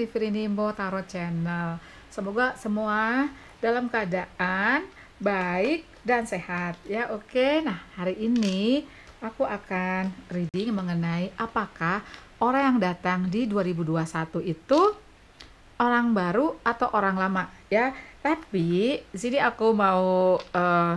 di Firinimbo Tarot Channel. Semoga semua dalam keadaan baik dan sehat ya. Oke. Nah, hari ini aku akan reading mengenai apakah orang yang datang di 2021 itu orang baru atau orang lama ya. Tapi sini aku mau uh,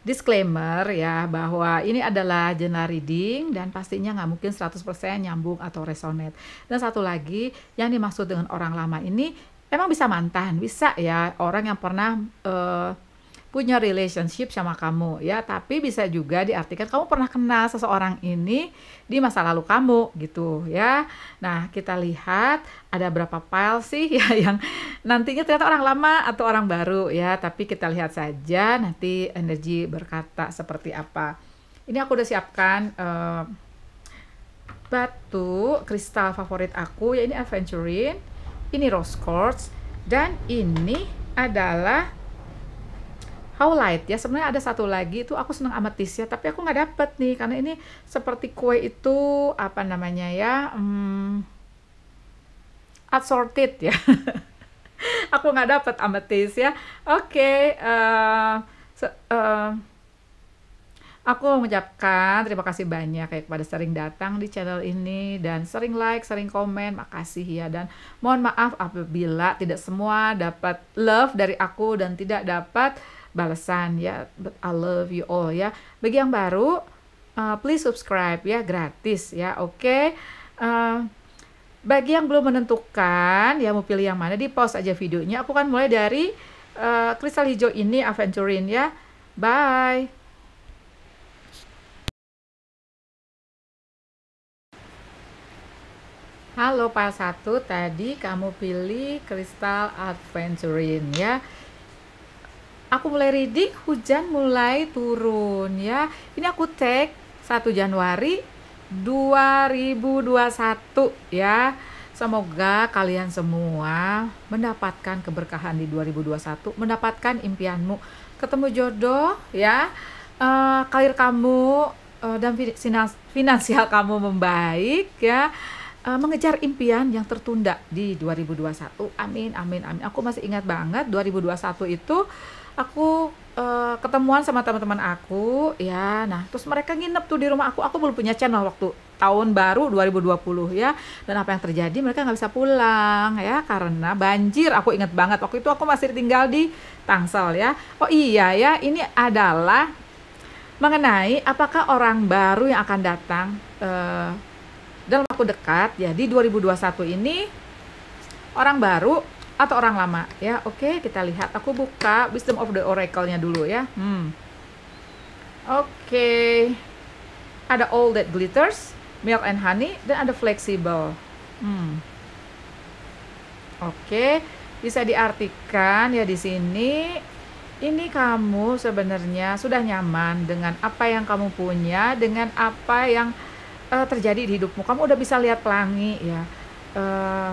disclaimer ya bahwa ini adalah general reading dan pastinya nggak mungkin 100% nyambung atau resonate. Dan satu lagi yang dimaksud dengan orang lama ini emang bisa mantan, bisa ya orang yang pernah uh, punya relationship sama kamu ya tapi bisa juga diartikan kamu pernah kenal seseorang ini di masa lalu kamu gitu ya nah kita lihat ada berapa file sih ya yang nantinya ternyata orang lama atau orang baru ya tapi kita lihat saja nanti energi berkata seperti apa ini aku udah siapkan uh, batu kristal favorit aku ya ini aventurine ini rose quartz dan ini adalah How light ya sebenarnya ada satu lagi itu aku seneng amatis ya tapi aku nggak dapet nih karena ini seperti kue itu apa namanya ya hmm, assorted ya aku nggak dapet amatis ya oke okay, uh, uh, Aku mengucapkan terima kasih banyak ya kepada sering datang di channel ini dan sering like, sering komen, makasih ya dan mohon maaf apabila tidak semua dapat love dari aku dan tidak dapat balasan ya but I love you all ya bagi yang baru uh, please subscribe ya gratis ya oke okay? uh, bagi yang belum menentukan ya mau pilih yang mana di pause aja videonya aku kan mulai dari uh, kristal hijau ini aventurin ya bye Halo pas satu tadi kamu pilih kristal adventurin ya aku mulai reading hujan mulai turun ya ini aku cek 1 Januari 2021 ya Semoga kalian semua mendapatkan keberkahan di 2021, mendapatkan impianmu, ketemu jodoh ya, uh, karir kamu uh, dan finansial kamu membaik ya, eh, mengejar impian yang tertunda di 2021. Amin, amin, amin. Aku masih ingat banget 2021 itu aku uh, ketemuan sama teman-teman aku ya nah terus mereka nginep tuh di rumah aku aku belum punya channel waktu tahun baru 2020 ya dan apa yang terjadi mereka nggak bisa pulang ya karena banjir aku ingat banget waktu itu aku masih tinggal di Tangsel ya oh iya ya ini adalah mengenai apakah orang baru yang akan datang uh, dalam waktu dekat ya di 2021 ini orang baru atau orang lama ya oke okay, kita lihat aku buka wisdom of the oracle-nya dulu ya hmm oke okay. ada all that glitters milk and honey dan ada flexible hmm oke okay. bisa diartikan ya di sini ini kamu sebenarnya sudah nyaman dengan apa yang kamu punya dengan apa yang uh, terjadi di hidupmu kamu udah bisa lihat pelangi ya uh,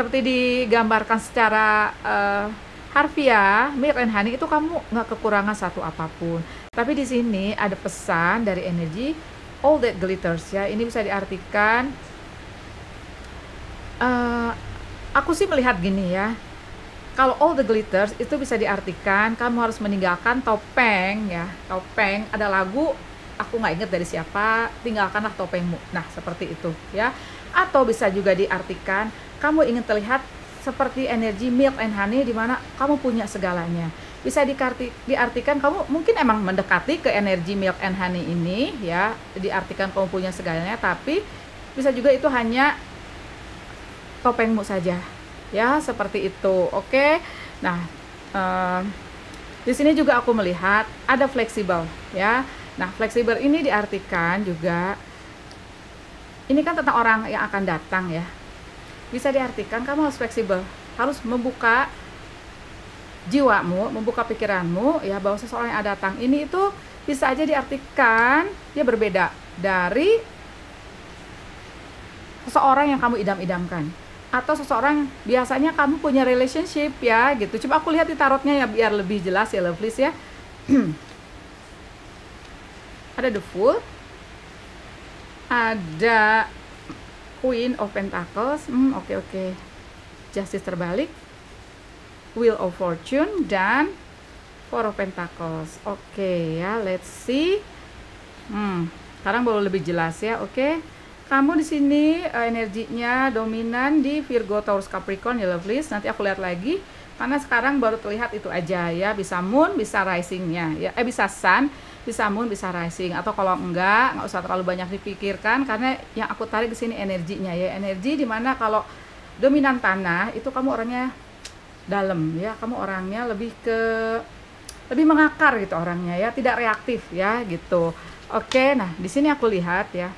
seperti digambarkan secara uh, harfiah, Mir and honey itu kamu nggak kekurangan satu apapun. Tapi di sini ada pesan dari energi all that glitters ya. Ini bisa diartikan uh, aku sih melihat gini ya. Kalau all the glitters itu bisa diartikan kamu harus meninggalkan topeng ya. Topeng ada lagu aku nggak inget dari siapa, tinggalkanlah topengmu. Nah, seperti itu ya. Atau bisa juga diartikan kamu ingin terlihat seperti energi milk and honey di mana kamu punya segalanya. Bisa diarti, diartikan kamu mungkin emang mendekati ke energi milk and honey ini ya, diartikan kamu punya segalanya tapi bisa juga itu hanya topengmu saja. Ya, seperti itu. Oke. Nah, uh, di sini juga aku melihat ada fleksibel ya. Nah, fleksibel ini diartikan juga ini kan tentang orang yang akan datang ya bisa diartikan kamu harus fleksibel, harus membuka jiwamu, membuka pikiranmu ya bahwa seseorang yang datang ini itu bisa aja diartikan dia berbeda dari seseorang yang kamu idam-idamkan atau seseorang biasanya kamu punya relationship ya gitu. Coba aku lihat di tarotnya ya biar lebih jelas ya Lovelies ya. ada the fool, ada Queen of Pentacles hmm oke okay, oke okay. Justice terbalik Wheel of Fortune dan Four of Pentacles oke okay, ya let's see hmm sekarang baru lebih jelas ya oke okay? kamu di sini uh, energinya dominan di Virgo Taurus Capricorn ya lovelies nanti aku lihat lagi karena sekarang baru terlihat itu aja ya bisa moon bisa risingnya ya eh bisa sun bisa moon bisa rising atau kalau enggak nggak usah terlalu banyak dipikirkan karena yang aku tarik ke sini energinya ya energi dimana kalau dominan tanah itu kamu orangnya dalam ya kamu orangnya lebih ke lebih mengakar gitu orangnya ya tidak reaktif ya gitu oke nah di sini aku lihat ya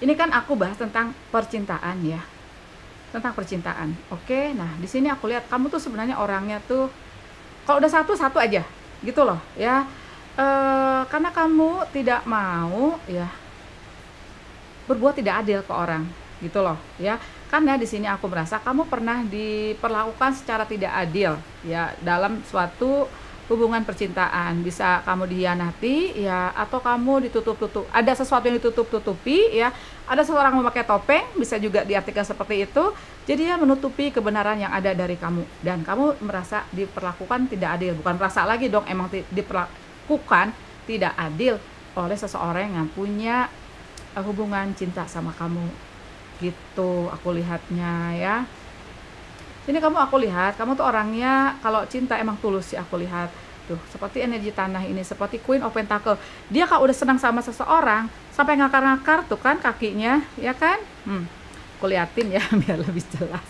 ini kan aku bahas tentang percintaan ya tentang percintaan oke nah di sini aku lihat kamu tuh sebenarnya orangnya tuh kalau udah satu satu aja gitu loh ya e, karena kamu tidak mau ya berbuat tidak adil ke orang gitu loh ya karena di sini aku merasa kamu pernah diperlakukan secara tidak adil ya dalam suatu hubungan percintaan bisa kamu dihianati ya atau kamu ditutup-tutup ada sesuatu yang ditutup-tutupi ya ada seseorang memakai topeng bisa juga diartikan seperti itu jadi ya menutupi kebenaran yang ada dari kamu dan kamu merasa diperlakukan tidak adil bukan merasa lagi dong emang diperlakukan tidak adil oleh seseorang yang punya eh, hubungan cinta sama kamu gitu aku lihatnya ya ini kamu aku lihat kamu tuh orangnya kalau cinta emang tulus sih aku lihat tuh seperti energi tanah ini seperti Queen of Pentacle dia kalau udah senang sama seseorang sampai ngakar-ngakar tuh kan kakinya ya kan hmm, kuliatin ya biar lebih jelas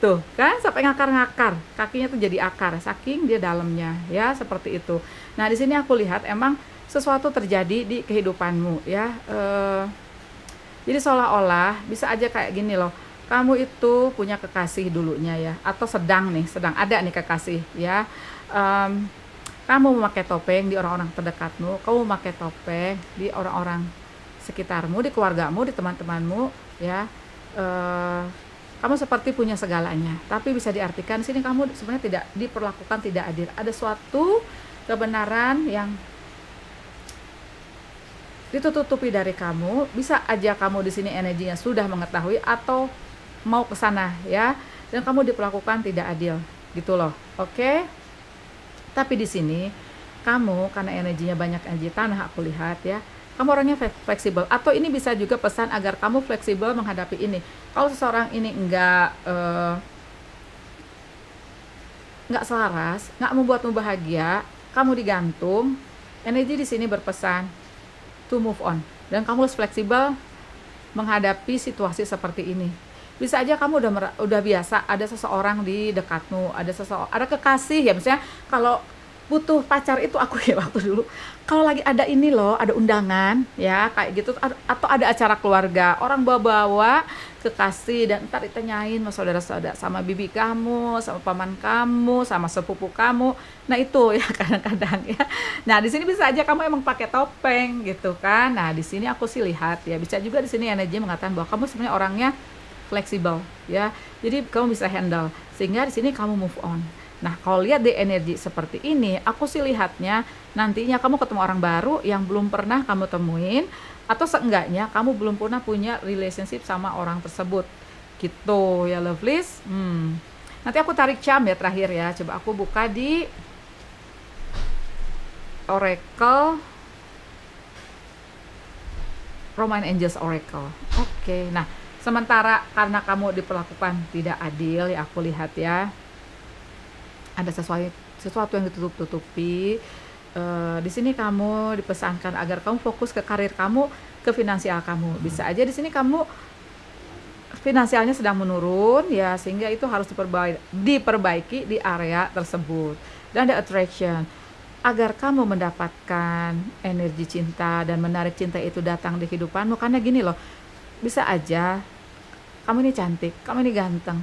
tuh kan sampai ngakar-ngakar kakinya tuh jadi akar saking dia dalamnya ya seperti itu nah di sini aku lihat emang sesuatu terjadi di kehidupanmu ya eh, jadi seolah-olah bisa aja kayak gini loh kamu itu punya kekasih dulunya ya atau sedang nih sedang ada nih kekasih ya um, kamu memakai topeng di orang-orang terdekatmu kamu memakai topeng di orang-orang sekitarmu di keluargamu di teman-temanmu ya uh, kamu seperti punya segalanya tapi bisa diartikan sini kamu sebenarnya tidak diperlakukan tidak adil ada suatu kebenaran yang ditutupi dari kamu bisa aja kamu di sini energinya sudah mengetahui atau mau ke sana ya dan kamu diperlakukan tidak adil gitu loh oke okay? tapi di sini kamu karena energinya banyak energi tanah aku lihat ya kamu orangnya fleksibel atau ini bisa juga pesan agar kamu fleksibel menghadapi ini kalau seseorang ini enggak uh, eh, selaras, enggak membuatmu bahagia, kamu digantung, energi di sini berpesan to move on dan kamu harus fleksibel menghadapi situasi seperti ini bisa aja kamu udah udah biasa ada seseorang di dekatmu ada seseorang ada kekasih ya misalnya kalau butuh pacar itu aku ya waktu dulu kalau lagi ada ini loh ada undangan ya kayak gitu atau ada acara keluarga orang bawa-bawa kekasih dan ntar ditanyain sama saudara-saudara sama bibi kamu sama paman kamu sama sepupu kamu nah itu ya kadang-kadang ya nah di sini bisa aja kamu emang pakai topeng gitu kan nah di sini aku sih lihat ya bisa juga di sini energi mengatakan bahwa kamu sebenarnya orangnya fleksibel ya. Jadi kamu bisa handle sehingga di sini kamu move on. Nah, kalau lihat di energi seperti ini, aku sih lihatnya nantinya kamu ketemu orang baru yang belum pernah kamu temuin atau seenggaknya kamu belum pernah punya relationship sama orang tersebut. Gitu ya lovelies. Hmm. Nanti aku tarik jam ya terakhir ya. Coba aku buka di Oracle Roman Angels Oracle. Oke. Okay. Nah, Sementara karena kamu diperlakukan tidak adil ya aku lihat ya ada sesuatu sesuatu yang ditutup-tutupi. E, di sini kamu dipesankan agar kamu fokus ke karir kamu, ke finansial kamu. Hmm. Bisa aja di sini kamu finansialnya sedang menurun ya sehingga itu harus diperbaiki, diperbaiki di area tersebut. Dan ada attraction agar kamu mendapatkan energi cinta dan menarik cinta itu datang di kehidupanmu karena gini loh bisa aja kamu ini cantik kamu ini ganteng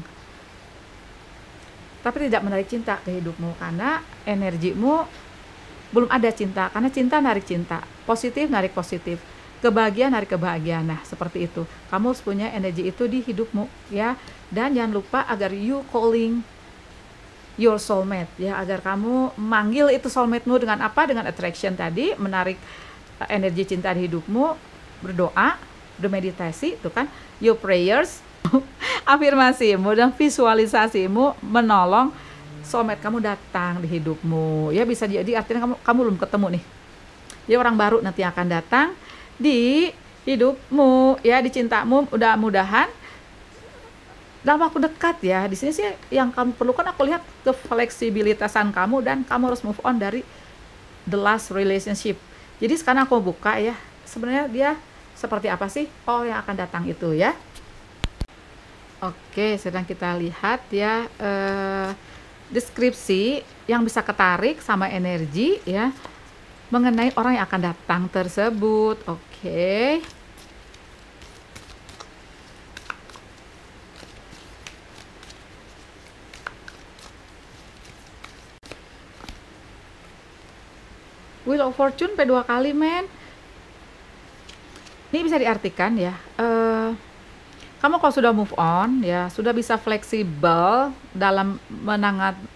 tapi tidak menarik cinta ke hidupmu karena energimu belum ada cinta karena cinta narik cinta positif narik positif kebahagiaan narik kebahagiaan nah seperti itu kamu harus punya energi itu di hidupmu ya dan jangan lupa agar you calling your soulmate ya agar kamu manggil itu soulmate dengan apa dengan attraction tadi menarik eh, energi cinta di hidupmu berdoa bermeditasi itu kan your prayers afirmasimu dan visualisasimu menolong somet kamu datang di hidupmu. Ya bisa jadi artinya kamu kamu belum ketemu nih. Ya orang baru nanti akan datang di hidupmu, ya di cintamu udah mudahan dalam waktu dekat ya. Di sini sih yang kamu perlukan aku lihat ke kefleksibilitasan kamu dan kamu harus move on dari the last relationship. Jadi sekarang aku buka ya. Sebenarnya dia seperti apa sih? Oh yang akan datang itu ya. Oke, sedang kita lihat ya eh, deskripsi yang bisa ketarik sama energi ya mengenai orang yang akan datang tersebut. Oke. Wheel of Fortune P2 kali men. Ini bisa diartikan ya. Eh kamu kalau sudah move on ya, sudah bisa fleksibel dalam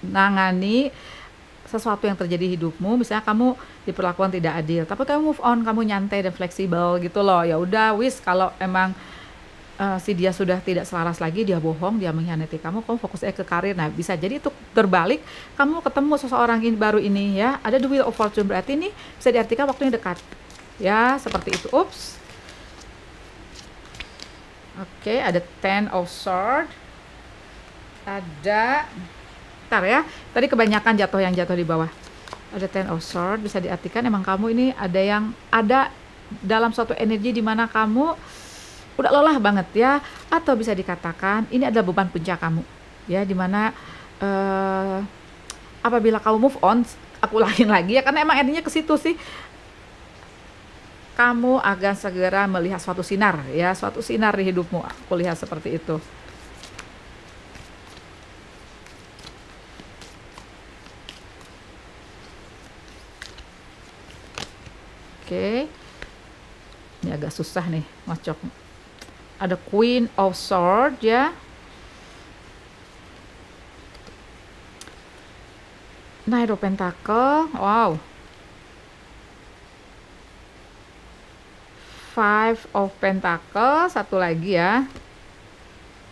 menangani sesuatu yang terjadi hidupmu, misalnya kamu diperlakukan tidak adil, tapi kamu move on, kamu nyantai dan fleksibel gitu loh. Ya udah, wis kalau emang uh, si dia sudah tidak selaras lagi, dia bohong, dia mengkhianati kamu, kamu fokusnya ke karir. Nah, bisa jadi itu terbalik, kamu ketemu seseorang ini baru ini ya, ada the wheel of fortune berarti ini bisa diartikan waktunya dekat. Ya, seperti itu. Ups. Oke, okay, ada ten of sword. Ada ntar ya. Tadi kebanyakan jatuh yang jatuh di bawah. Ada ten of sword bisa diartikan emang kamu ini ada yang ada dalam suatu energi di mana kamu udah lelah banget ya atau bisa dikatakan ini adalah beban puncak kamu ya dimana uh, eh, apabila kamu move on aku ulangin lagi ya karena emang endingnya ke situ sih kamu akan segera melihat suatu sinar ya suatu sinar di hidupmu aku lihat seperti itu oke ini agak susah nih ngocok ada Queen of Swords ya Knight of Pentacle wow five of pentacle satu lagi ya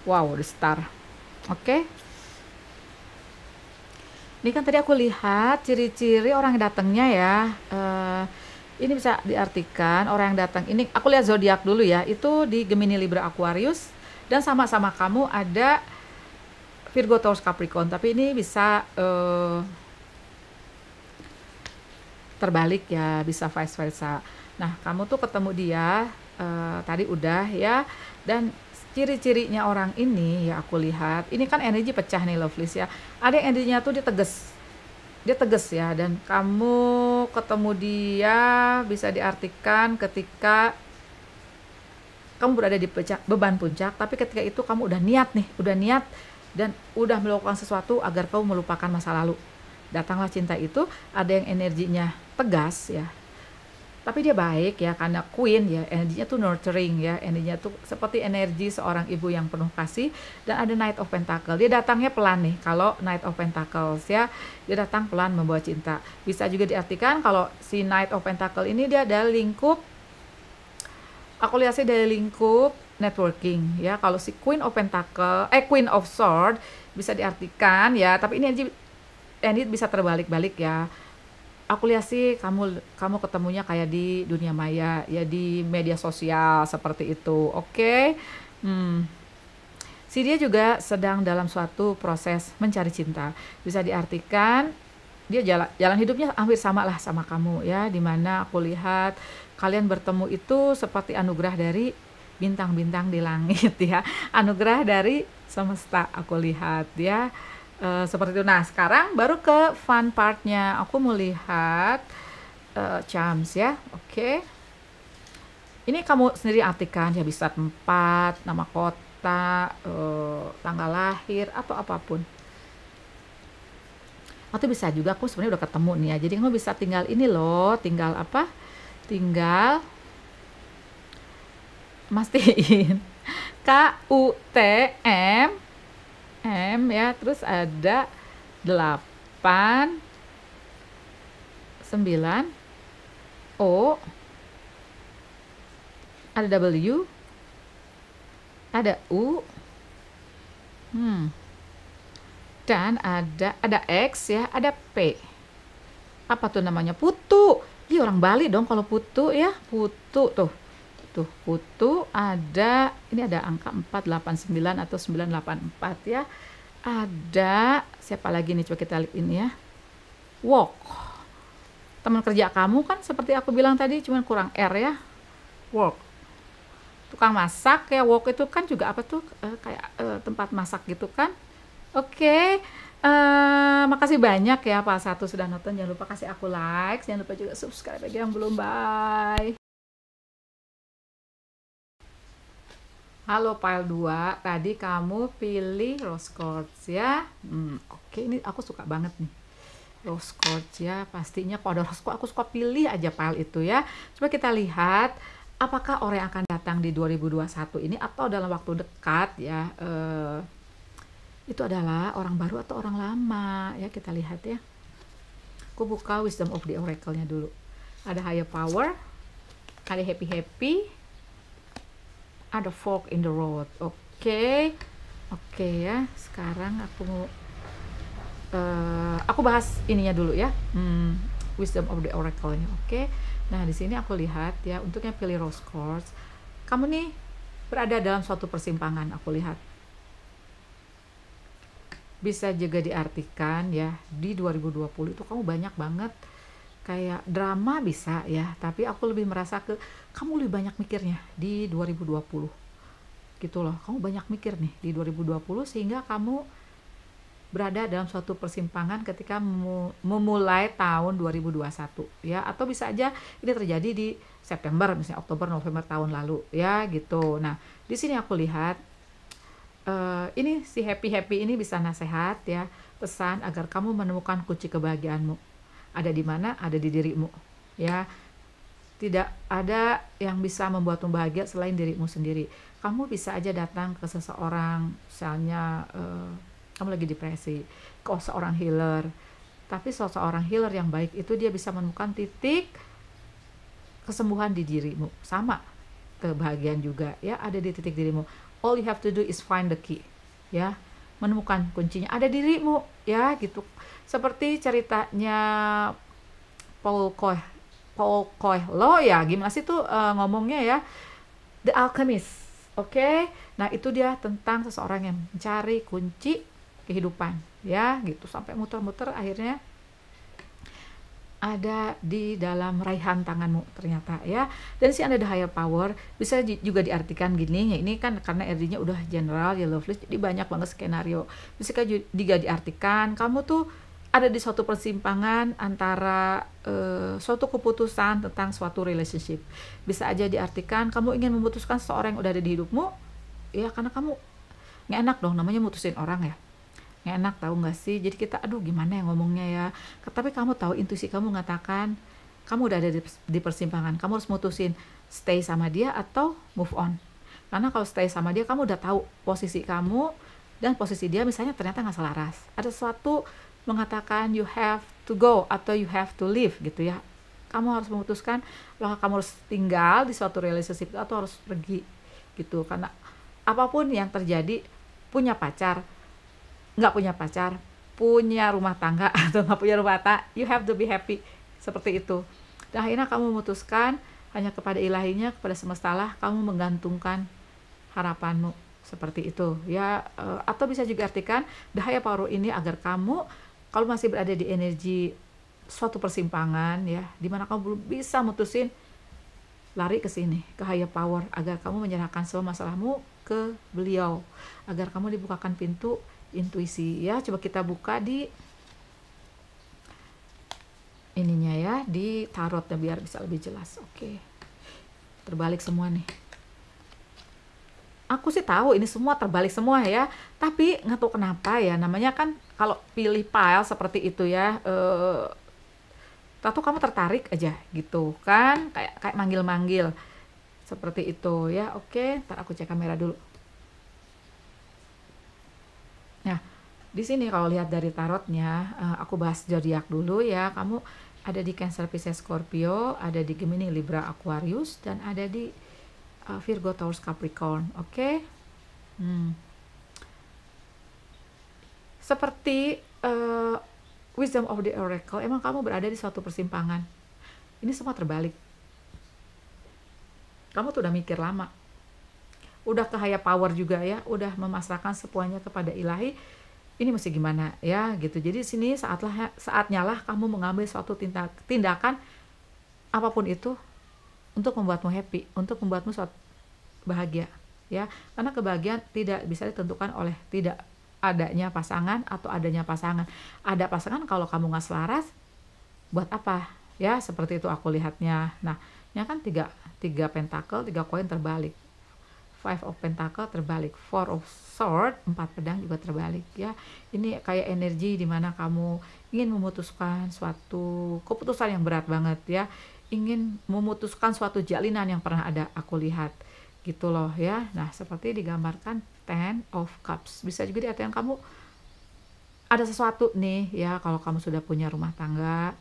wow the star oke okay. ini kan tadi aku lihat ciri-ciri orang yang datangnya ya uh, ini bisa diartikan orang yang datang ini aku lihat zodiak dulu ya itu di Gemini Libra Aquarius dan sama-sama kamu ada Virgo Taurus Capricorn tapi ini bisa uh, terbalik ya bisa vice versa Nah, kamu tuh ketemu dia uh, tadi udah ya dan ciri-cirinya orang ini ya aku lihat ini kan energi pecah nih list ya. Ada yang energinya tuh dia tegas. Dia tegas ya dan kamu ketemu dia bisa diartikan ketika kamu berada di pecah, beban puncak tapi ketika itu kamu udah niat nih, udah niat dan udah melakukan sesuatu agar kamu melupakan masa lalu. Datanglah cinta itu, ada yang energinya tegas ya, tapi dia baik ya karena queen ya energinya tuh nurturing ya energinya tuh seperti energi seorang ibu yang penuh kasih dan ada knight of pentacle dia datangnya pelan nih kalau knight of pentacles ya dia datang pelan membawa cinta bisa juga diartikan kalau si knight of pentacle ini dia ada lingkup aku lihat sih dari lingkup networking ya kalau si queen of pentacle eh queen of sword bisa diartikan ya tapi ini energi ini bisa terbalik-balik ya aku lihat sih kamu kamu ketemunya kayak di dunia maya ya di media sosial seperti itu oke okay? hmm. si dia juga sedang dalam suatu proses mencari cinta bisa diartikan dia jalan jalan hidupnya hampir sama lah sama kamu ya dimana aku lihat kalian bertemu itu seperti anugerah dari bintang-bintang di langit ya anugerah dari semesta aku lihat ya uh, seperti itu. Nah sekarang baru ke fun partnya. Aku mau lihat uh, charms ya. Oke. Okay. Ini kamu sendiri artikan ya bisa tempat, nama kota, uh, tanggal lahir atau apapun. Atau bisa juga aku sebenarnya udah ketemu nih ya. Jadi kamu bisa tinggal ini loh, tinggal apa? Tinggal mastiin K U T E M ya, terus ada 8 9 O ada W ada U hmm, dan ada ada X ya, ada P. Apa tuh namanya? Putu. Ih orang Bali dong kalau putu ya, putu tuh tuh kutu ada ini ada angka 489 atau 984 ya ada siapa lagi nih coba kita lihat ini ya walk teman kerja kamu kan seperti aku bilang tadi cuman kurang R ya work tukang masak ya work itu kan juga apa tuh e, kayak e, tempat masak gitu kan oke okay. Eh, makasih banyak ya Pak Satu sudah nonton jangan lupa kasih aku like jangan lupa juga subscribe bagi ya, yang belum bye Halo file 2, tadi kamu pilih rose quartz ya. Hmm, oke okay. ini aku suka banget nih. Rose quartz ya, pastinya kalau rose quartz aku suka pilih aja file itu ya. Coba kita lihat apakah orang yang akan datang di 2021 ini atau dalam waktu dekat ya eh, itu adalah orang baru atau orang lama ya kita lihat ya. Aku buka wisdom of the oracle-nya dulu. Ada higher power, kali happy-happy, ada fork in the road oke okay. oke okay, ya sekarang aku mau uh, aku bahas ininya dulu ya hmm, wisdom of the oracle nya oke okay. nah di sini aku lihat ya untuk yang pilih rose quartz kamu nih berada dalam suatu persimpangan aku lihat bisa juga diartikan ya di 2020 itu kamu banyak banget kayak drama bisa ya tapi aku lebih merasa ke kamu lebih banyak mikirnya di 2020 gitu loh kamu banyak mikir nih di 2020 sehingga kamu berada dalam suatu persimpangan ketika memulai tahun 2021 ya atau bisa aja ini terjadi di September misalnya Oktober November tahun lalu ya gitu nah di sini aku lihat uh, ini si happy happy ini bisa nasehat ya pesan agar kamu menemukan kunci kebahagiaanmu ada di mana? Ada di dirimu. Ya. Tidak ada yang bisa membuatmu bahagia selain dirimu sendiri. Kamu bisa aja datang ke seseorang, misalnya uh, kamu lagi depresi, ke seorang healer. Tapi seseorang healer yang baik itu dia bisa menemukan titik kesembuhan di dirimu. Sama kebahagiaan juga ya ada di titik dirimu. All you have to do is find the key. Ya menemukan kuncinya ada dirimu ya gitu seperti ceritanya Paul Coelho, Paul Coelho ya gimana sih tuh uh, ngomongnya ya The Alchemist oke okay? nah itu dia tentang seseorang yang mencari kunci kehidupan ya gitu sampai muter-muter akhirnya ada di dalam raihan tanganmu ternyata ya. Dan si Anda the higher power bisa juga diartikan gini, ya ini kan karena RD-nya udah general ya loveless jadi banyak banget skenario. Bisa juga diartikan kamu tuh ada di suatu persimpangan antara uh, suatu keputusan tentang suatu relationship. Bisa aja diartikan kamu ingin memutuskan seseorang yang udah ada di hidupmu, ya karena kamu nggak enak dong namanya mutusin orang ya nggak enak tahu nggak sih jadi kita aduh gimana ya ngomongnya ya tapi kamu tahu intuisi kamu mengatakan kamu udah ada di, persimpangan kamu harus mutusin stay sama dia atau move on karena kalau stay sama dia kamu udah tahu posisi kamu dan posisi dia misalnya ternyata nggak selaras ada sesuatu mengatakan you have to go atau you have to leave gitu ya kamu harus memutuskan apakah kamu harus tinggal di suatu relationship atau harus pergi gitu karena apapun yang terjadi punya pacar nggak punya pacar punya rumah tangga atau nggak punya rumah tangga you have to be happy seperti itu dan akhirnya kamu memutuskan hanya kepada ilahinya kepada semesta lah kamu menggantungkan harapanmu seperti itu ya eh, atau bisa juga artikan dahaya paru ini agar kamu kalau masih berada di energi suatu persimpangan ya dimana kamu belum bisa mutusin lari ke sini ke higher power agar kamu menyerahkan semua masalahmu ke beliau agar kamu dibukakan pintu intuisi ya coba kita buka di ininya ya di tarotnya biar bisa lebih jelas oke terbalik semua nih aku sih tahu ini semua terbalik semua ya tapi nggak tahu kenapa ya namanya kan kalau pilih file seperti itu ya eh, tahu kamu tertarik aja gitu kan kayak kayak manggil-manggil seperti itu ya oke okay. ntar aku cek kamera dulu Di sini kalau lihat dari tarotnya, eh, aku bahas zodiak dulu ya. Kamu ada di Cancer Pisces Scorpio, ada di Gemini Libra Aquarius dan ada di eh, Virgo Taurus Capricorn. Oke. Okay? Hmm. Seperti uh, Wisdom of the Oracle, emang kamu berada di suatu persimpangan. Ini semua terbalik. Kamu tuh udah mikir lama. Udah kehaya power juga ya, udah memasrahkan semuanya kepada ilahi ini mesti gimana ya gitu jadi sini saatlah saatnya lah kamu mengambil suatu tindakan apapun itu untuk membuatmu happy untuk membuatmu suatu bahagia ya karena kebahagiaan tidak bisa ditentukan oleh tidak adanya pasangan atau adanya pasangan ada pasangan kalau kamu nggak selaras buat apa ya seperti itu aku lihatnya nah ini ya kan tiga tiga pentakel tiga koin terbalik Five of Pentacle terbalik, Four of Sword, empat pedang juga terbalik ya. Ini kayak energi dimana kamu ingin memutuskan suatu keputusan yang berat banget ya, ingin memutuskan suatu jalinan yang pernah ada aku lihat gitu loh ya. Nah seperti digambarkan Ten of Cups, bisa juga diartikan kamu ada sesuatu nih ya kalau kamu sudah punya rumah tangga,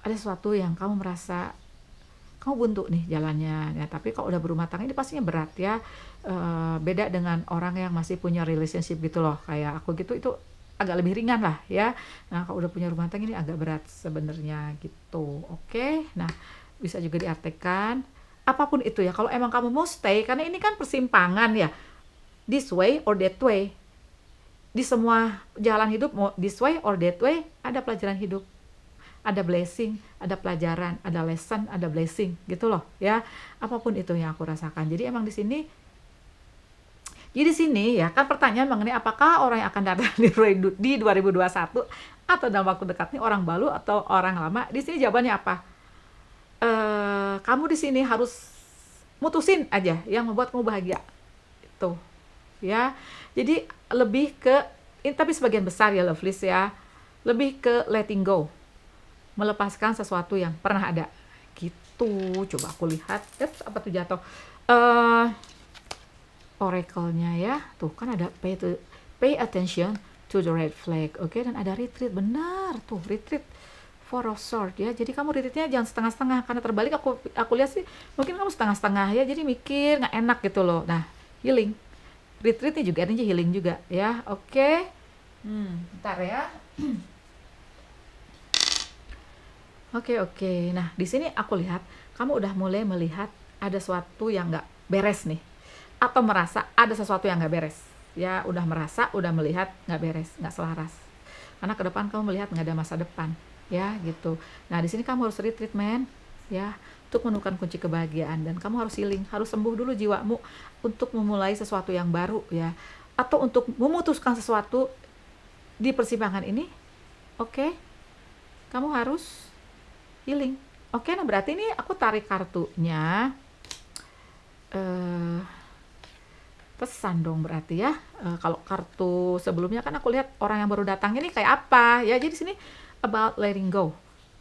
ada sesuatu yang kamu merasa kamu buntu nih jalannya ya tapi kalau udah berumah tangga ini pastinya berat ya e, beda dengan orang yang masih punya relationship gitu loh kayak aku gitu itu agak lebih ringan lah ya nah kalau udah punya rumah tangga ini agak berat sebenarnya gitu oke nah bisa juga diartikan apapun itu ya kalau emang kamu mau stay karena ini kan persimpangan ya this way or that way di semua jalan hidup mau this way or that way ada pelajaran hidup ada blessing, ada pelajaran, ada lesson, ada blessing gitu loh ya. Apapun itu yang aku rasakan. Jadi emang di sini jadi di sini ya kan pertanyaan mengenai apakah orang yang akan datang di 2021 atau dalam waktu dekat ini orang baru atau orang lama? Di sini jawabannya apa? E, kamu di sini harus mutusin aja yang membuat kamu bahagia. Itu. Ya. Jadi lebih ke ini tapi sebagian besar ya list ya lebih ke letting go melepaskan sesuatu yang pernah ada gitu coba aku lihat Eps, apa tuh jatuh uh, oracle-nya ya tuh kan ada pay to pay attention to the red flag oke okay? dan ada retreat benar tuh retreat for of sword ya jadi kamu retreatnya jangan setengah-setengah karena terbalik aku aku lihat sih mungkin kamu setengah-setengah ya jadi mikir nggak enak gitu loh nah healing retreatnya juga artinya healing juga ya oke okay? hmm, ntar ya Oke oke. Nah di sini aku lihat kamu udah mulai melihat ada sesuatu yang nggak beres nih, atau merasa ada sesuatu yang nggak beres. Ya udah merasa, udah melihat nggak beres, nggak selaras. Karena ke depan kamu melihat nggak ada masa depan, ya gitu. Nah di sini kamu harus retreatment, ya untuk menemukan kunci kebahagiaan dan kamu harus healing, harus sembuh dulu jiwamu untuk memulai sesuatu yang baru ya atau untuk memutuskan sesuatu di persimpangan ini. Oke. Okay? Kamu harus healing oke nah berarti ini aku tarik kartunya Uh, pesan dong berarti ya Uh, kalau kartu sebelumnya kan aku lihat orang yang baru datang ini kayak apa ya jadi sini about letting go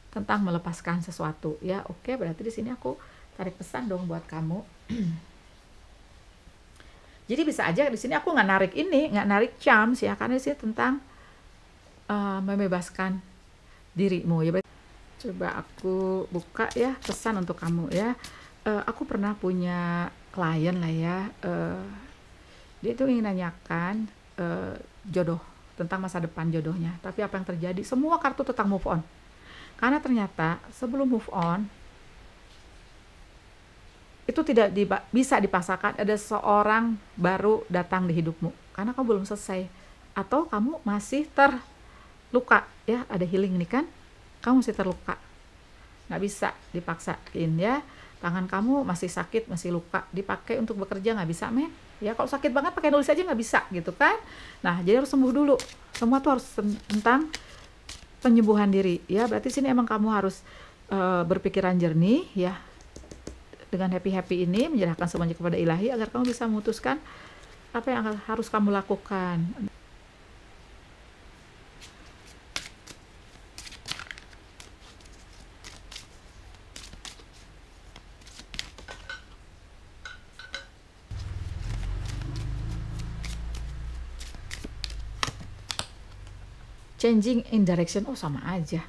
tentang melepaskan sesuatu ya oke berarti di sini aku tarik pesan dong buat kamu jadi bisa aja di sini aku nggak narik ini, nggak narik charms ya, karena sih tentang uh, membebaskan dirimu ya. Coba aku buka ya pesan untuk kamu ya. Uh, aku pernah punya klien lah ya. Uh, dia itu ingin nanyakan uh, jodoh tentang masa depan jodohnya. Tapi apa yang terjadi? Semua kartu tentang move on. Karena ternyata sebelum move on itu tidak di, bisa dipasangkan ada seorang baru datang di hidupmu karena kamu belum selesai atau kamu masih terluka ya ada healing ini kan kamu masih terluka nggak bisa dipaksain ya tangan kamu masih sakit masih luka dipakai untuk bekerja nggak bisa men ya kalau sakit banget pakai nulis aja nggak bisa gitu kan nah jadi harus sembuh dulu semua tuh harus tentang penyembuhan diri ya berarti sini emang kamu harus e, berpikiran jernih ya dengan happy happy ini menyerahkan semuanya kepada ilahi agar kamu bisa memutuskan apa yang harus kamu lakukan changing in direction oh sama aja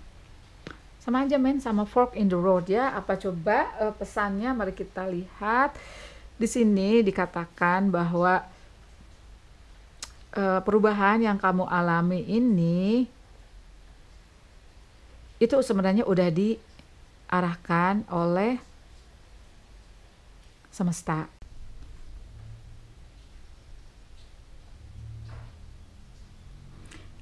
sama aja men sama fork in the road ya apa coba uh, pesannya mari kita lihat di sini dikatakan bahwa uh, perubahan yang kamu alami ini itu sebenarnya udah diarahkan oleh semesta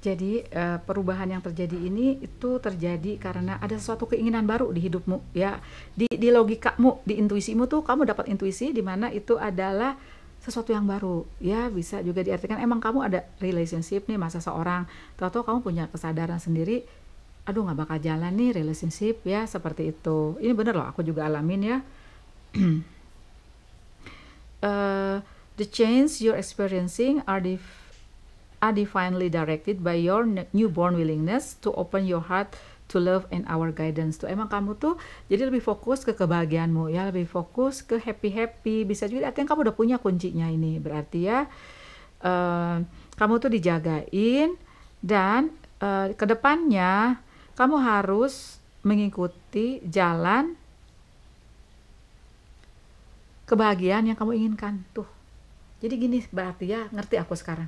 Jadi uh, perubahan yang terjadi ini itu terjadi karena ada sesuatu keinginan baru di hidupmu ya. Di di logikamu, di intuisimu tuh kamu dapat intuisi di mana itu adalah sesuatu yang baru ya bisa juga diartikan emang kamu ada relationship nih masa seorang atau kamu punya kesadaran sendiri aduh nggak bakal jalan nih relationship ya seperti itu ini bener loh aku juga alamin ya uh, the change you're experiencing are the are divinely directed by your newborn willingness to open your heart to love and our guidance tuh emang kamu tuh jadi lebih fokus ke kebahagiaanmu ya lebih fokus ke happy happy bisa juga artinya kamu udah punya kuncinya ini berarti ya uh, kamu tuh dijagain dan uh, eh, kedepannya kamu harus mengikuti jalan kebahagiaan yang kamu inginkan tuh jadi gini berarti ya ngerti aku sekarang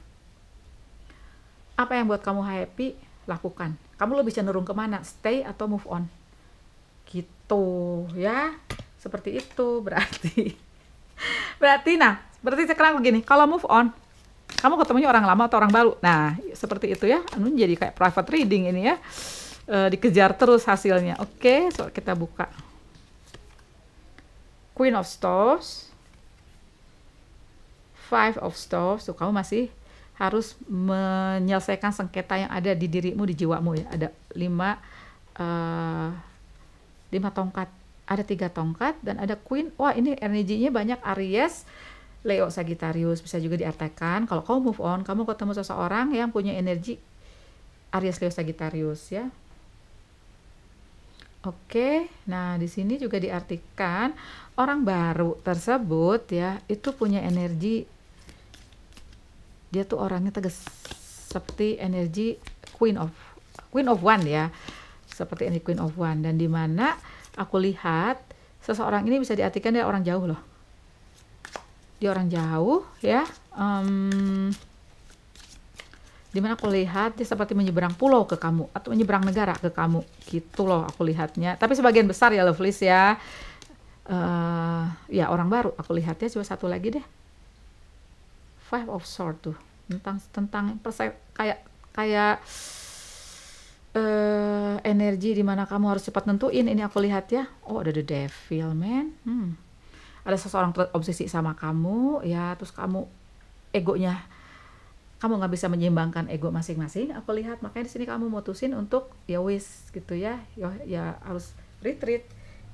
apa yang buat kamu happy lakukan kamu lebih cenderung kemana stay atau move on gitu ya seperti itu berarti berarti nah berarti sekarang begini kalau move on kamu ketemunya orang lama atau orang baru nah seperti itu ya anu jadi kayak private reading ini ya e, dikejar terus hasilnya oke so kita buka Queen of Swords Five of Swords tuh kamu masih harus menyelesaikan sengketa yang ada di dirimu di jiwamu ya ada lima uh, lima tongkat ada tiga tongkat dan ada Queen wah ini energinya banyak Aries Leo Sagittarius bisa juga diartikan kalau kamu move on kamu ketemu seseorang yang punya energi Aries Leo Sagittarius ya Oke, nah di sini juga diartikan orang baru tersebut ya itu punya energi dia tuh orangnya tegas seperti energi queen of queen of one ya seperti energi queen of one dan dimana aku lihat seseorang ini bisa diartikan dia orang jauh loh dia orang jauh ya um, dimana aku lihat dia seperti menyeberang pulau ke kamu atau menyeberang negara ke kamu gitu loh aku lihatnya tapi sebagian besar ya lovelies ya uh, ya orang baru aku lihatnya coba satu lagi deh Five of Swords tuh tentang tentang persep kayak kayak uh, energi dimana kamu harus cepat nentuin ini aku lihat ya oh ada the devil man hmm. ada seseorang obsesi sama kamu ya terus kamu egonya kamu nggak bisa menyeimbangkan ego masing-masing aku lihat makanya di sini kamu mutusin untuk ya wis gitu ya ya, ya harus retreat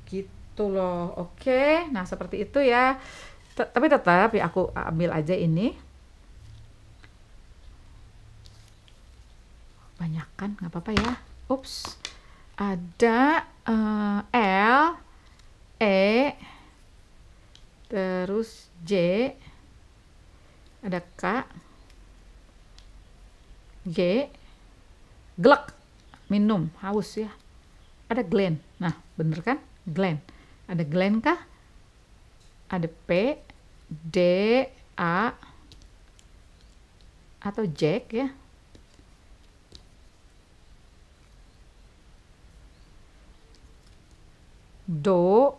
gitu loh oke okay. nah seperti itu ya T tapi tetap ya aku ambil aja ini banyak kan nggak apa-apa ya ups ada uh, L E terus J ada K G glek minum haus ya ada Glen nah bener kan Glen ada Glen kah ada P, D, A, atau Jack ya. Do,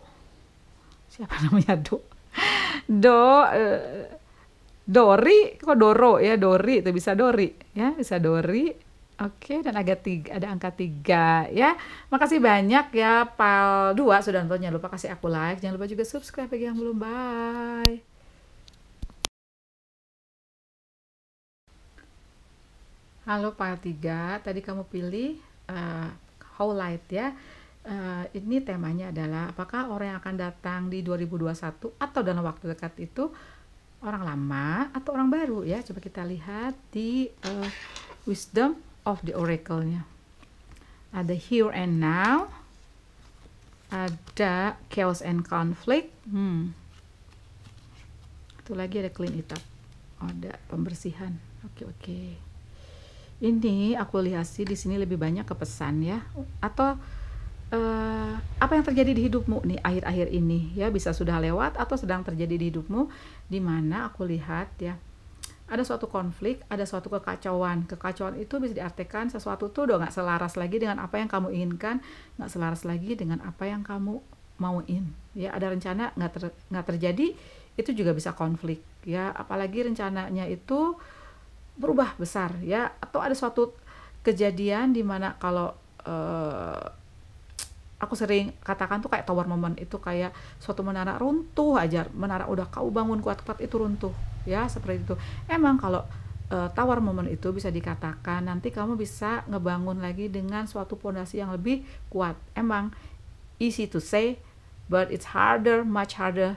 siapa namanya Do? Do, eh, Dori, kok Doro ya, Dori itu bisa Dori ya, bisa Dori. Oke, dan agak tiga, ada angka tiga ya. Makasih banyak ya, Pal 2. Sudah nonton, jangan lupa kasih aku like. Jangan lupa juga subscribe bagi yang belum. Bye. Halo Pal 3, tadi kamu pilih uh, How Light ya. Uh, ini temanya adalah apakah orang yang akan datang di 2021 atau dalam waktu dekat itu orang lama atau orang baru ya. Coba kita lihat di uh, Wisdom of the oracle-nya. Ada here and now, ada chaos and conflict. Hmm. Itu lagi ada clean it up. ada pembersihan. Oke, okay, oke. Okay. Ini sih di sini lebih banyak kepesan ya atau uh, apa yang terjadi di hidupmu nih akhir-akhir ini ya bisa sudah lewat atau sedang terjadi di hidupmu di mana aku lihat ya ada suatu konflik, ada suatu kekacauan. Kekacauan itu bisa diartikan sesuatu tuh udah nggak selaras lagi dengan apa yang kamu inginkan, nggak selaras lagi dengan apa yang kamu mauin. Ya ada rencana nggak ter, nggak terjadi, itu juga bisa konflik. Ya apalagi rencananya itu berubah besar. Ya atau ada suatu kejadian di mana kalau uh, aku sering katakan tuh kayak tower moment itu kayak suatu menara runtuh aja, menara udah kau bangun kuat-kuat itu runtuh ya seperti itu emang kalau e, tawar momen itu bisa dikatakan nanti kamu bisa ngebangun lagi dengan suatu pondasi yang lebih kuat emang easy to say but it's harder much harder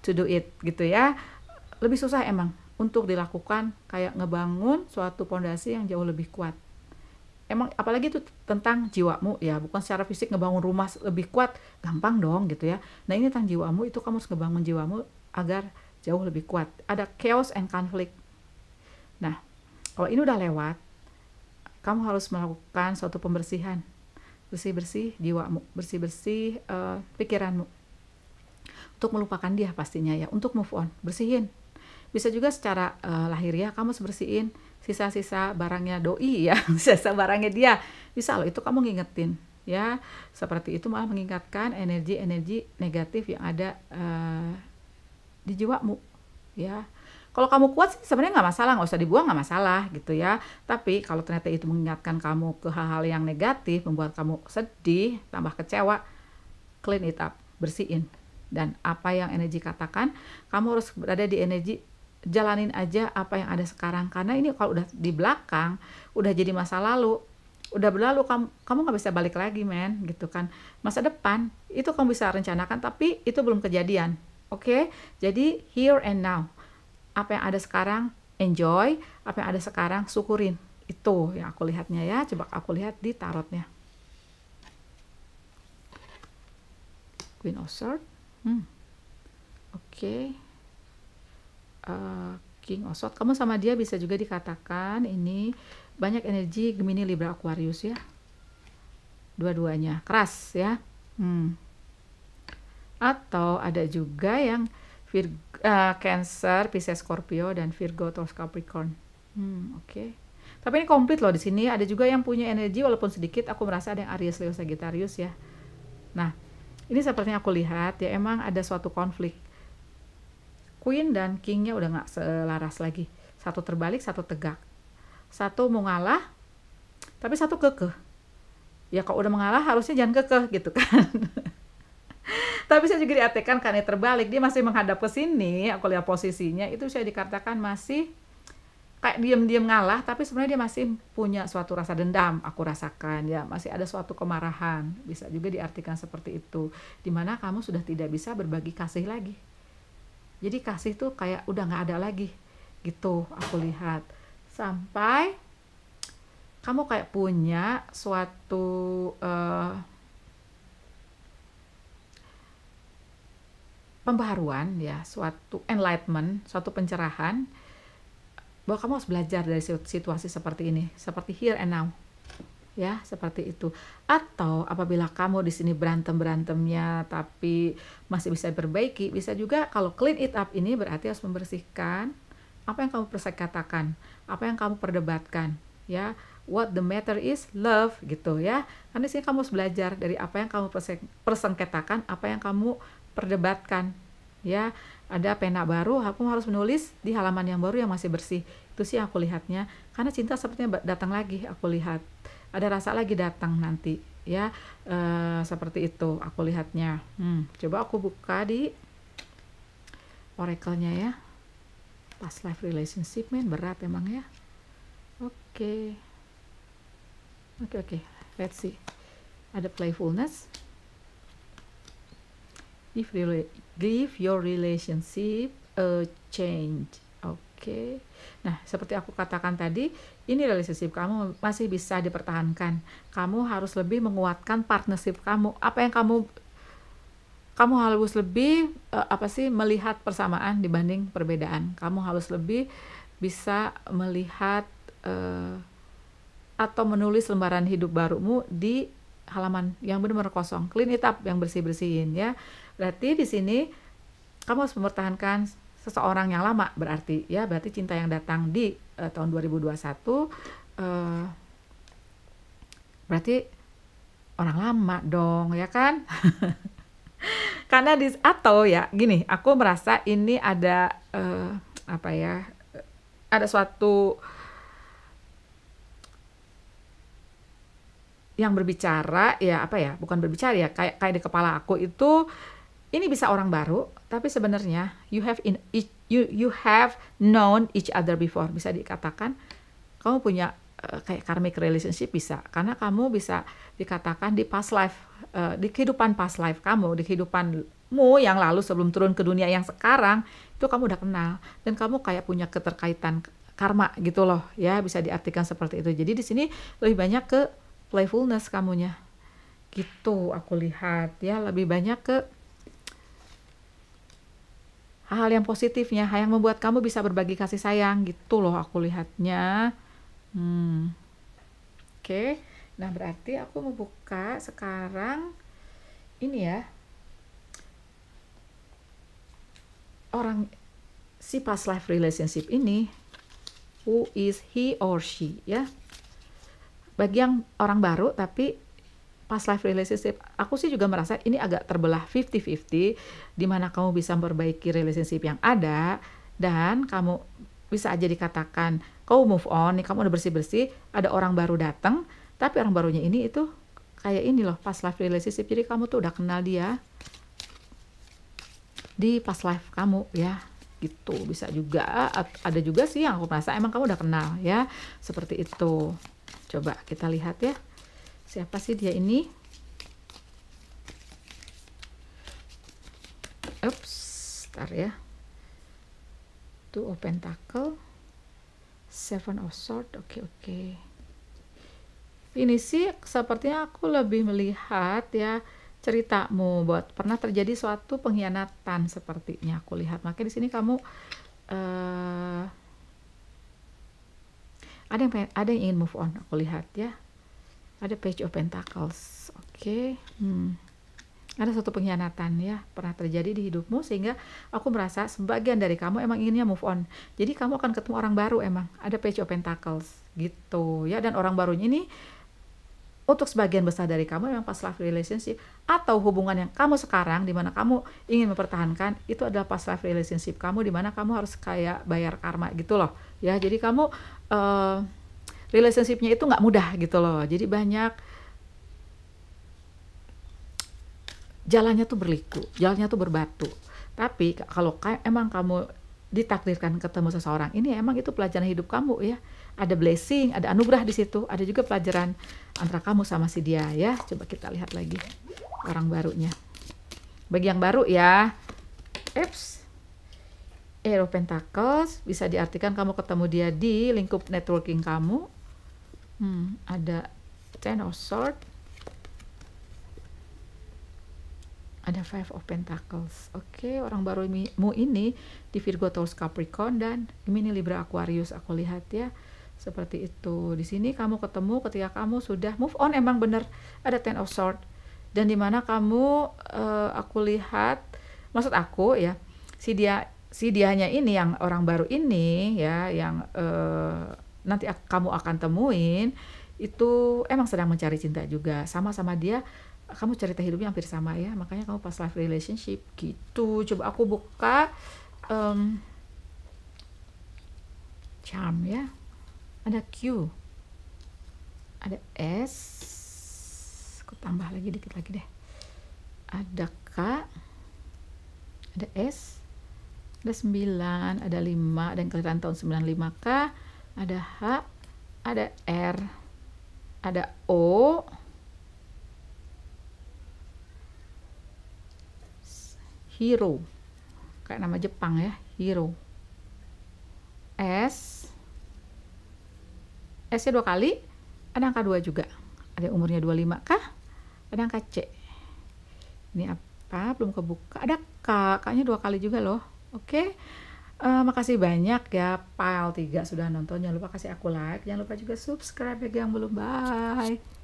to do it gitu ya lebih susah emang untuk dilakukan kayak ngebangun suatu pondasi yang jauh lebih kuat emang apalagi itu tentang jiwamu ya bukan secara fisik ngebangun rumah lebih kuat gampang dong gitu ya nah ini tentang jiwamu itu kamu harus ngebangun jiwamu agar jauh lebih kuat. Ada chaos and conflict. Nah, kalau ini udah lewat, kamu harus melakukan suatu pembersihan. Bersih-bersih jiwamu, bersih-bersih uh, pikiranmu. Untuk melupakan dia pastinya ya, untuk move on, bersihin. Bisa juga secara uh, eh, lahir ya, kamu bersihin sisa-sisa barangnya doi ya, sisa barangnya dia. Bisa loh itu kamu ngingetin ya seperti itu malah mengingatkan energi-energi negatif yang ada uh, di jiwamu ya kalau kamu kuat sih sebenarnya nggak masalah nggak usah dibuang nggak masalah gitu ya tapi kalau ternyata itu mengingatkan kamu ke hal-hal yang negatif membuat kamu sedih tambah kecewa clean it up bersihin dan apa yang energi katakan kamu harus berada di energi jalanin aja apa yang ada sekarang karena ini kalau udah di belakang udah jadi masa lalu udah berlalu kamu kamu nggak bisa balik lagi men gitu kan masa depan itu kamu bisa rencanakan tapi itu belum kejadian Oke, okay? jadi here and now. Apa yang ada sekarang, enjoy. Apa yang ada sekarang, syukurin. Itu yang aku lihatnya ya. Coba aku lihat di tarotnya. Queen of Swords. Hmm. Oke. Okay. Uh, eh, King of Swords. Kamu sama dia bisa juga dikatakan ini banyak energi Gemini Libra Aquarius ya. Dua-duanya. Keras ya. Hmm. Atau ada juga yang Virgo, uh, eh, Cancer, Pisces, Scorpio dan Virgo atau Capricorn. Hmm, oke. Okay. Tapi ini komplit loh di sini. Ada juga yang punya energi walaupun sedikit aku merasa ada yang Aries, Leo, Sagittarius ya. Nah, ini sepertinya aku lihat ya emang ada suatu konflik. Queen dan Kingnya udah nggak selaras lagi. Satu terbalik, satu tegak. Satu mau ngalah, tapi satu kekeh. Ya kalau udah mengalah harusnya jangan kekeh gitu kan. Tapi saya juga diartikan karena terbalik dia masih menghadap ke sini, aku lihat posisinya itu saya dikatakan masih kayak diam-diam ngalah tapi sebenarnya dia masih punya suatu rasa dendam aku rasakan ya masih ada suatu kemarahan bisa juga diartikan seperti itu dimana kamu sudah tidak bisa berbagi kasih lagi jadi kasih tuh kayak udah nggak ada lagi gitu aku lihat sampai kamu kayak punya suatu uh, pembaharuan ya, suatu enlightenment, suatu pencerahan bahwa kamu harus belajar dari situasi seperti ini, seperti here and now. Ya, seperti itu. Atau apabila kamu di sini berantem-berantemnya tapi masih bisa perbaiki, bisa juga kalau clean it up ini berarti harus membersihkan apa yang kamu persekatakan, apa yang kamu perdebatkan, ya. What the matter is love gitu ya. Karena sih kamu harus belajar dari apa yang kamu persengketakan, apa yang kamu perdebatkan ya ada pena baru aku harus menulis di halaman yang baru yang masih bersih itu sih aku lihatnya karena cinta sepertinya datang lagi aku lihat ada rasa lagi datang nanti ya e, seperti itu aku lihatnya hmm, coba aku buka di oracle-nya ya past life relationship men berat emang ya oke okay. oke okay, oke okay. let's see ada playfulness give give your relationship a change oke okay. nah seperti aku katakan tadi ini relationship kamu masih bisa dipertahankan kamu harus lebih menguatkan partnership kamu apa yang kamu kamu harus lebih uh, apa sih melihat persamaan dibanding perbedaan kamu harus lebih bisa melihat uh, atau menulis lembaran hidup barumu di halaman yang benar-benar kosong clean it up yang bersih bersihin ya berarti di sini kamu harus mempertahankan seseorang yang lama berarti ya berarti cinta yang datang di uh, tahun 2021 uh, eh, berarti orang lama dong ya kan karena di atau ya gini aku merasa ini ada uh, apa ya ada suatu yang berbicara ya apa ya bukan berbicara ya kayak kayak di kepala aku itu ini bisa orang baru tapi sebenarnya you have in you you have known each other before bisa dikatakan kamu punya uh, kayak karmic relationship bisa karena kamu bisa dikatakan di past life uh, di kehidupan past life kamu di kehidupanmu yang lalu sebelum turun ke dunia yang sekarang itu kamu udah kenal dan kamu kayak punya keterkaitan karma gitu loh ya bisa diartikan seperti itu jadi di sini lebih banyak ke playfulness kamunya gitu aku lihat ya lebih banyak ke hal-hal yang positifnya yang membuat kamu bisa berbagi kasih sayang gitu loh aku lihatnya hmm. oke nah berarti aku membuka sekarang ini ya orang si past life relationship ini who is he or she ya bagi yang orang baru tapi pas life relationship aku sih juga merasa ini agak terbelah 50-50 dimana kamu bisa memperbaiki relationship yang ada dan kamu bisa aja dikatakan kau move on nih kamu udah bersih-bersih ada orang baru datang tapi orang barunya ini itu kayak ini loh pas life relationship jadi kamu tuh udah kenal dia di pas life kamu ya gitu bisa juga ada juga sih yang aku merasa emang kamu udah kenal ya seperti itu Coba kita lihat ya. Siapa sih dia ini? Ups, tar ya. Two open Pentacle, Seven of Sword. Oke, oke. Ini sih sepertinya aku lebih melihat ya ceritamu buat pernah terjadi suatu pengkhianatan sepertinya aku lihat. Makanya di sini kamu uh, ada yang pengen, ada yang ingin move on aku lihat ya ada page of pentacles oke okay. hmm. ada suatu pengkhianatan ya pernah terjadi di hidupmu sehingga aku merasa sebagian dari kamu emang inginnya move on jadi kamu akan ketemu orang baru emang ada page of pentacles gitu ya dan orang barunya ini untuk sebagian besar dari kamu memang past life relationship atau hubungan yang kamu sekarang di mana kamu ingin mempertahankan itu adalah past life relationship kamu di mana kamu harus kayak bayar karma gitu loh ya jadi kamu uh, relationshipnya itu nggak mudah gitu loh jadi banyak jalannya tuh berliku jalannya tuh berbatu tapi kalau emang kamu ditakdirkan ketemu seseorang ini emang itu pelajaran hidup kamu ya ada blessing, ada anugerah di situ, ada juga pelajaran antara kamu sama si dia ya. Coba kita lihat lagi orang barunya. Bagi yang baru ya, eps, Aero Pentacles bisa diartikan kamu ketemu dia di lingkup networking kamu. Hmm, ada Ten of Swords, ada Five of Pentacles. Oke, okay, orang mu ini di Virgo, Taurus, Capricorn dan Gemini, Libra, Aquarius aku lihat ya. Seperti itu. Di sini kamu ketemu ketika kamu sudah move on emang bener ada ten of sword. Dan di mana kamu uh, aku lihat maksud aku ya si dia si dianya ini yang orang baru ini ya yang uh, nanti ak kamu akan temuin itu emang sedang mencari cinta juga sama-sama dia kamu cerita hidupnya hampir sama ya makanya kamu pas life relationship gitu coba aku buka um, charm ya ada Q ada S aku tambah lagi dikit lagi deh ada K ada S ada 9 ada 5 dan kelahiran tahun 95K ada H ada R ada O Hero kayak nama Jepang ya Hero S S-nya dua kali, ada angka dua juga. Ada umurnya 25 kah? Ada angka C. Ini apa? Belum kebuka. Ada K, kaknya dua kali juga loh. Oke. Uh, makasih banyak ya Pile 3 sudah nonton. Jangan lupa kasih aku like, jangan lupa juga subscribe ya yang belum. Bye.